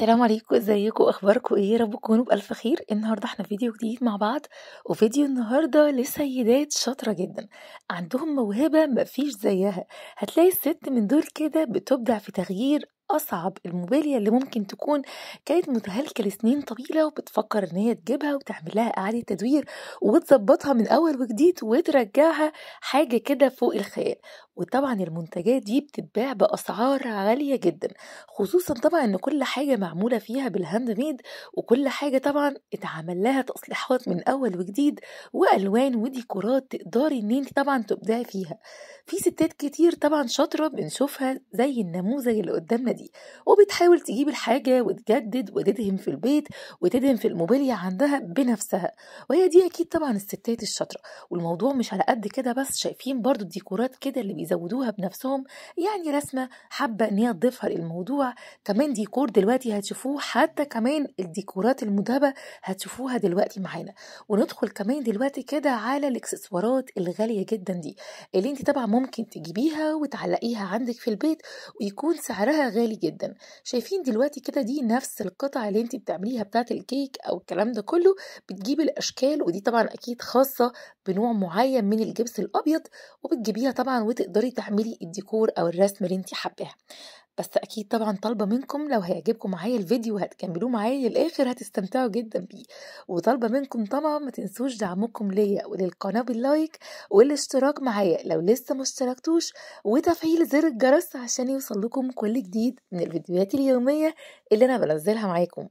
السلام عليكم ازيكم اخباركم ايه رب تكونوا بالف خير النهارده احنا فيديو جديد مع بعض وفيديو النهارده لسيدات شاطره جدا عندهم موهبه مفيش زيها هتلاقي الست من دول كده بتبدع في تغيير أصعب الموبيليا اللي ممكن تكون كانت متهالكة لسنين طويلة وبتفكر إن هي تجيبها وتعمل لها إعادة تدوير وتظبطها من أول وجديد وترجعها حاجة كده فوق الخيال وطبعا المنتجات دي بتتباع بأسعار عالية جدا خصوصا طبعا إن كل حاجة معمولة فيها بالهاند ميد وكل حاجة طبعا اتعمل لها تصليحات من أول وجديد وألوان وديكورات تقدري إن أنت طبعا تبدعي فيها في ستات كتير طبعا شاطرة بنشوفها زي النموذج اللي قدامنا دي وبتحاول تجيب الحاجة وتجدد وتدهن في البيت وتدهن في الموبيليا عندها بنفسها وهي دي أكيد طبعا الستات الشاطرة والموضوع مش على قد كده بس شايفين برضو الديكورات كده اللي بيزودوها بنفسهم يعني رسمة حابة إن هي تضيفها للموضوع كمان ديكور دلوقتي هتشوفوه حتى كمان الديكورات المذهبة هتشوفوها دلوقتي معانا وندخل كمان دلوقتي كده على الاكسسوارات الغالية جدا دي اللي انت طبعا ممكن تجيبيها وتعلقيها عندك في البيت ويكون سعرها غالي عالي جدا شايفين دلوقتي كده دي نفس القطع اللي انت بتعمليها بتاعه الكيك او الكلام ده كله بتجيبي الاشكال ودي طبعا اكيد خاصه بنوع معين من الجبس الابيض وبتجيبيها طبعا وتقدري تعملي الديكور او الرسم اللي انت حباها بس اكيد طبعا طالبه منكم لو هيعجبكم معايا الفيديو وهتكملوه معايا للاخر هتستمتعوا جدا بيه وطالبه منكم طبعا ما تنسوش دعمكم ليا وللقناه باللايك والاشتراك معايا لو لسه ما اشتركتوش وتفعيل زر الجرس عشان يوصل لكم كل جديد من الفيديوهات اليوميه اللي انا بنزلها معاكم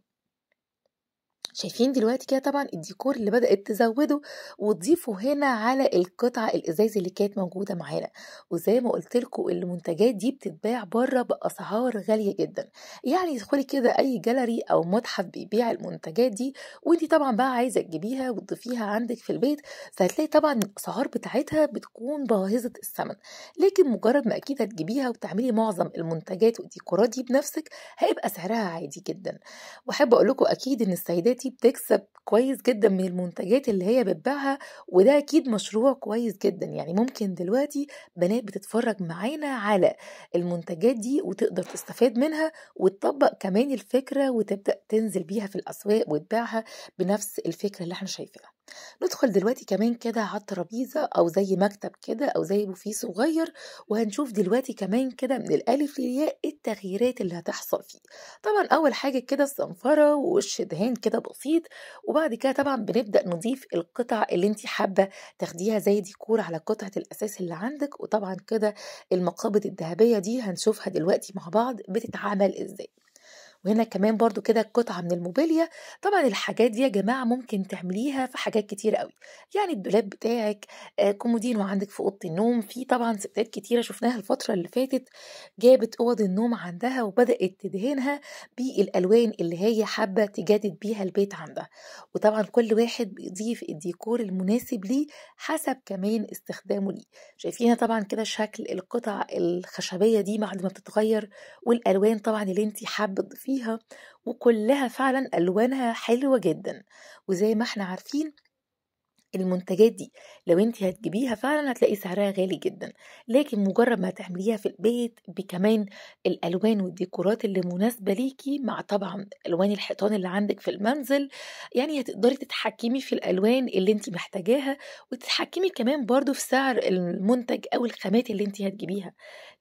شايفين دلوقتي كده طبعا الديكور اللي بدات تزوده وتضيفه هنا على القطعه الازاز اللي كانت موجوده معانا وزي ما قلت لكم المنتجات دي بتتباع بره باسعار غاليه جدا يعني ادخلي كده اي جاليري او متحف بيبيع المنتجات دي وانت طبعا بقى عايزه تجيبيها وتضيفيها عندك في البيت فهتلاقي طبعا الاسعار بتاعتها بتكون باهظه الثمن لكن مجرد ما اكيد هتجيبيها وتعملي معظم المنتجات والديكورات دي بنفسك هيبقى سعرها عادي جدا واحب اقول لكم اكيد ان السيدات دلوقتي بتكسب كويس جدا من المنتجات اللي هي بتبيعها وده اكيد مشروع كويس جدا يعني ممكن دلوقتي بنات بتتفرج معانا على المنتجات دي وتقدر تستفاد منها وتطبق كمان الفكره وتبدا تنزل بيها في الاسواق وتبيعها بنفس الفكره اللي احنا شايفينها ندخل دلوقتي كمان كده على الترابيزة أو زي مكتب كده أو زي بوفيه صغير وهنشوف دلوقتي كمان كده من الألف للياء التغييرات اللي هتحصل فيه طبعا أول حاجة كده الصنفرة ووش دهان كده بسيط وبعد كده طبعا بنبدأ نضيف القطع اللي انت حابة تاخديها زي ديكور على قطعة الأساس اللي عندك وطبعا كده المقابض الذهبية دي هنشوفها دلوقتي مع بعض بتتعمل ازاي وهنا كمان برضو كده قطعة من الموبيليا طبعا الحاجات دي يا جماعة ممكن تعمليها في حاجات كتير قوي يعني الدولاب بتاعك آه، كومودينو عندك في أوضة النوم في طبعا ستات كتيرة شفناها الفترة اللي فاتت جابت أوض النوم عندها وبدأت تدهنها بالألوان اللي هي حابة تجدد بيها البيت عندها وطبعا كل واحد بيضيف الديكور المناسب ليه حسب كمان استخدامه ليه شايفينها طبعا كده شكل القطع الخشبية دي بعد ما بتتغير والألوان طبعا اللي انت حابة تضيفيها فيها وكلها فعلا ألوانها حلوة جدا وزي ما احنا عارفين المنتجات دي لو انت هتجيبيها فعلا هتلاقي سعرها غالي جدا لكن مجرد ما تعمليها في البيت بكمان الالوان والديكورات اللي مناسبه ليكي مع طبعا الوان الحيطان اللي عندك في المنزل يعني هتقدري تتحكمي في الالوان اللي انت محتاجاها وتتحكمي كمان برضو في سعر المنتج او الخامات اللي انت هتجيبيها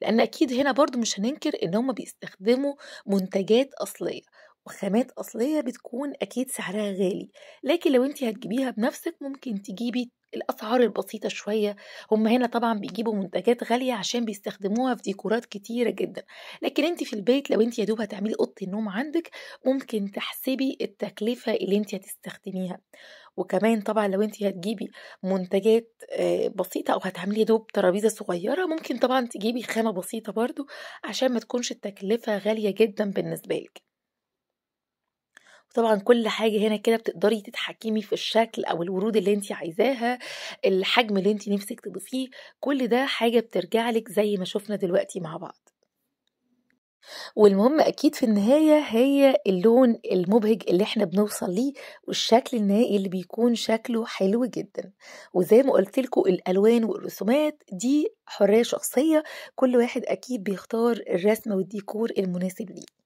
لان اكيد هنا برضو مش هننكر ان هم بيستخدموا منتجات اصليه وخامات أصلية بتكون أكيد سعرها غالي لكن لو انت هتجيبيها بنفسك ممكن تجيبي الأسعار البسيطة شوية هم هنا طبعا بيجيبوا منتجات غالية عشان بيستخدموها في ديكورات كتيرة جدا لكن انت في البيت لو انت يا دوب هتعملي أوضة النوم عندك ممكن تحسبي التكلفة اللي انت هتستخدميها وكمان طبعا لو انت هتجيبي منتجات آه، بسيطة او هتعملي دوب ترابيزة صغيرة ممكن طبعا تجيبي خامة بسيطة برضو عشان ما تكونش التكلفة غالية جدا بالنسبة لك طبعا كل حاجة هنا كده بتقدري تتحكمي في الشكل أو الورود اللي انت عايزاها الحجم اللي انت نفسك تضيفيه كل ده حاجة بترجعلك زي ما شفنا دلوقتي مع بعض والمهم اكيد في النهايه هي اللون المبهج اللي احنا بنوصل ليه والشكل النهائي اللي بيكون شكله حلو جدا وزي ما قلت لكم الالوان والرسومات دي حريه شخصيه كل واحد اكيد بيختار الرسمه والديكور المناسب ليه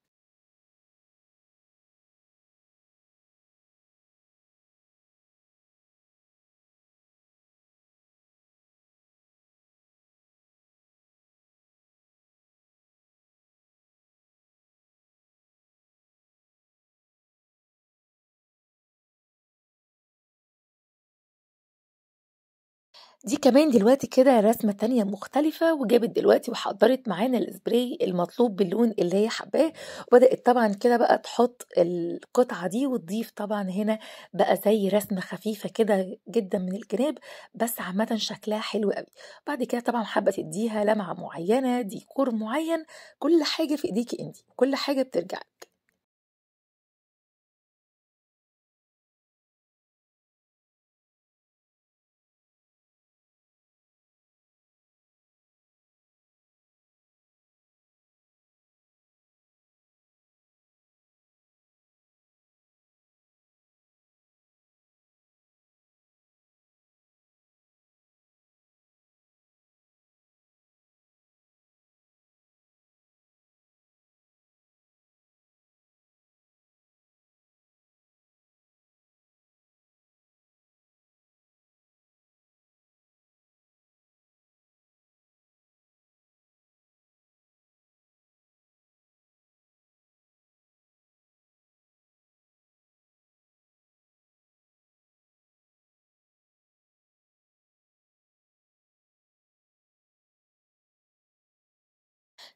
دي كمان دلوقتي كده رسمة تانية مختلفة وجابت دلوقتي وحضرت معانا الاسبراي المطلوب باللون اللي هي حباه وبدأت طبعا كده بقى تحط القطعة دي وتضيف طبعا هنا بقى زي رسمة خفيفة كده جدا من الجناب بس عامة شكلها حلو قوي بعد كده طبعا حابة تديها لمعة معينة ديكور معين كل حاجة في ايديكي انتي كل حاجة بترجعلك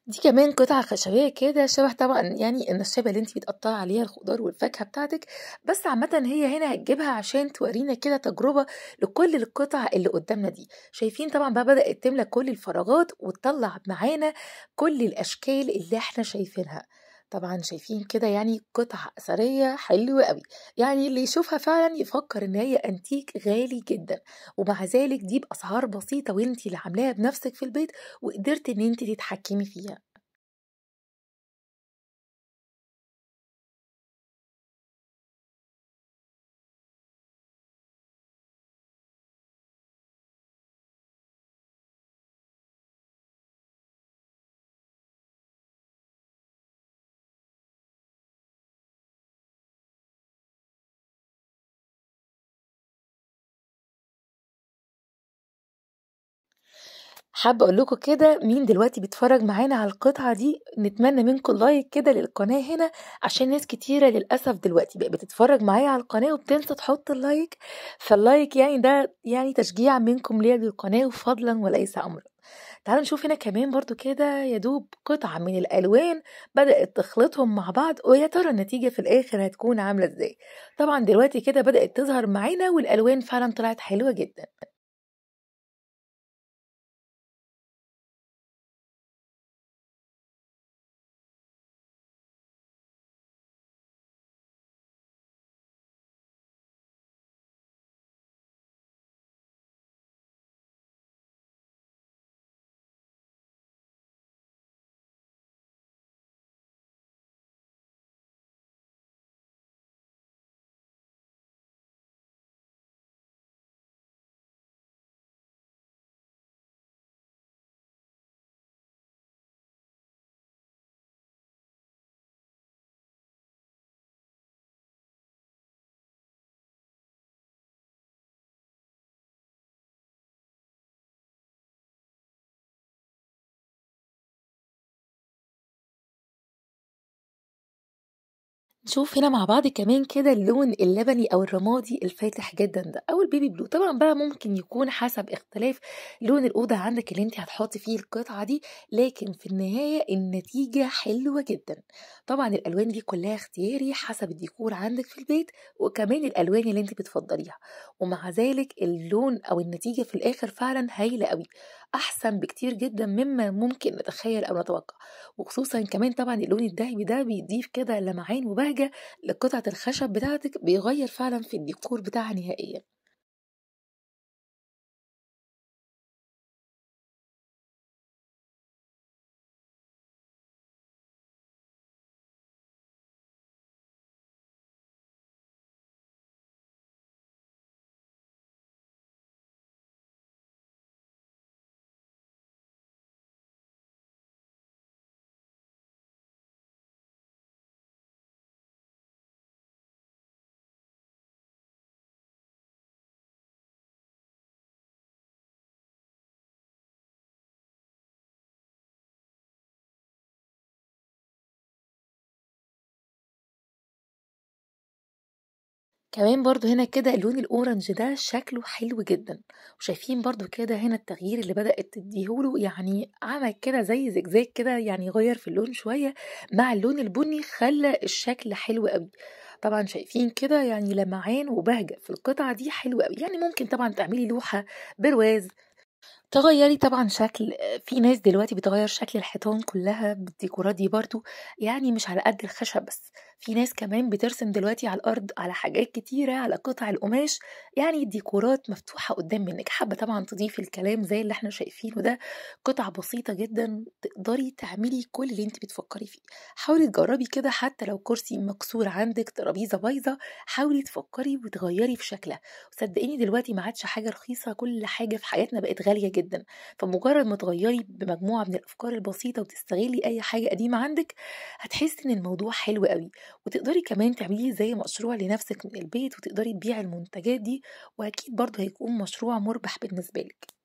دي كمان قطعة خشبية كده شبه طبعا يعني النشابة اللي انت بتقطعي عليها الخضار والفاكهة بتاعتك بس عامة هي هنا هتجيبها عشان تورينا كده تجربة لكل القطع اللي قدامنا دي شايفين طبعا بقى بدأت تملى كل الفراغات وتطلع معانا كل الأشكال اللي احنا شايفينها طبعا شايفين كده يعني قطعة أثرية حلوة قوي يعني اللي يشوفها فعلا يفكر إن هي أنتيك غالي جدا ومع ذلك دي بأسعار بسيطة وانتي اللي عاملاها بنفسك في البيت وقدرت إن انتي تتحكمي فيها حابة أقول لكم كده مين دلوقتي بيتفرج معانا على القطعة دي نتمنى منكم لايك كده للقناة هنا عشان ناس كتيرة للأسف دلوقتي بقى بتتفرج معايا على القناة وبتنسى تحط اللايك فاللايك يعني ده يعني تشجيع منكم ليا للقناة وفضلا وليس أمرا تعالوا نشوف هنا كمان برضو كده يدوب قطعة من الألوان بدأت تخلطهم مع بعض ويا ترى النتيجة في الآخر هتكون عاملة ازاي طبعا دلوقتي كده بدأت تظهر معانا والألوان فعلا طلعت حلوة جدا نشوف هنا مع بعض كمان كده اللون اللبني او الرمادي الفاتح جدا ده او البيبي بلو طبعا بقى ممكن يكون حسب اختلاف لون الاوضه عندك اللي انت هتحطي فيه القطعه دي لكن في النهايه النتيجه حلوه جدا طبعا الالوان دي كلها اختياري حسب الديكور عندك في البيت وكمان الالوان اللي انت بتفضليها ومع ذلك اللون او النتيجه في الاخر فعلا هايله قوي احسن بكتير جدا مما ممكن نتخيل او نتوقع وخصوصا كمان طبعا اللون الذهبي ده بيضيف كده لمعان وبهجه لقطعه الخشب بتاعتك بيغير فعلا في الديكور بتاعها نهائيا كمان برضو هنا كده اللون الاورنج ده شكله حلو جدا وشايفين برضو كده هنا التغيير اللي بدأت تديهوله يعني عمل كده زي زجزاج كده يعني غير في اللون شوية مع اللون البني خلى الشكل حلو قوي طبعا شايفين كده يعني لمعان وبهجة في القطعة دي حلوة قوي يعني ممكن طبعا تعملي لوحة برواز تغيّري طبعًا شكل، في ناس دلوقتي بتغيّر شكل الحيطان كلّها بالديكورات دي برضو يعني مش على قد الخشب بس، في ناس كمان بترسم دلوقتي على الأرض، على حاجات كتيرة، على قطع القماش، يعني الديكورات مفتوحة قدّام منِّك، حابة طبعًا تضيفي الكلام زي اللي إحنا شايفينه ده، قطع بسيطة جدًا تقدري تعملي كل اللي أنتِ بتفكّري فيه، حاولي تجرّبي كده حتى لو كرسي مكسور عندِك، ترابيزة بايظة، حاولي تفكّري وتغيّري في شكلها، وصدقيني دلوقتي ما عادش حاجة رخيصة، كل حاجة في حياتنا بقت غالية جدا فمجرد ما تغيري بمجموعه من الافكار البسيطه وتستغلي اي حاجه قديمه عندك هتحسي ان الموضوع حلو قوي وتقدري كمان تعملي زي مشروع لنفسك من البيت وتقدري تبيعي المنتجات دي واكيد برضه هيكون مشروع مربح بالنسبه لك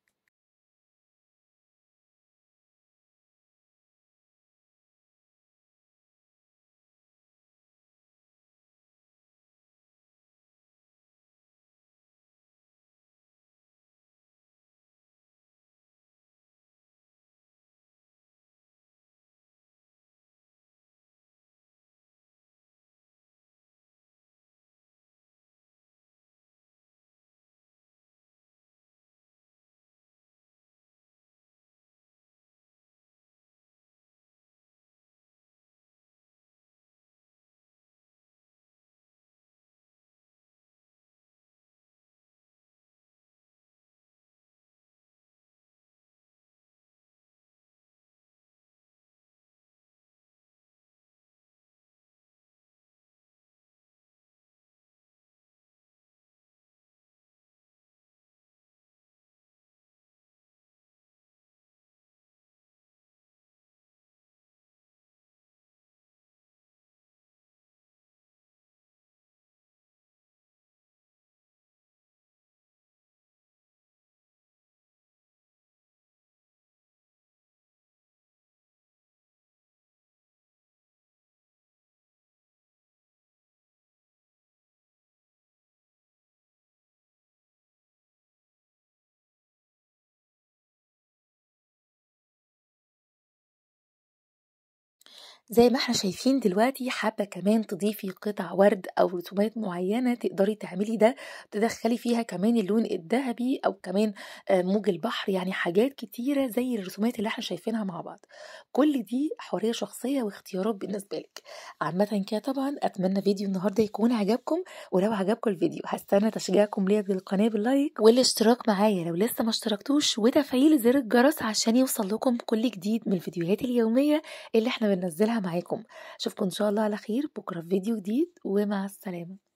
زي ما احنا شايفين دلوقتي حابة كمان تضيفي قطع ورد أو رسومات معينة تقدري تعملي ده تدخلي فيها كمان اللون الذهبي أو كمان آه، موج البحر يعني حاجات كتيرة زي الرسومات اللي احنا شايفينها مع بعض كل دي حرية شخصية واختيارات بالنسبة لك عامة كده طبعا أتمنى فيديو النهاردة يكون عجبكم ولو عجبكم الفيديو هستنى تشجيعكم ليا بالقناة باللايك والاشتراك معايا لو لسه ما اشتركتوش وتفعيل زر الجرس عشان يوصل لكم كل جديد من الفيديوهات اليومية اللي احنا بننزلها معاكم اشوفكم ان شاء الله على خير بكره في فيديو جديد ومع السلامه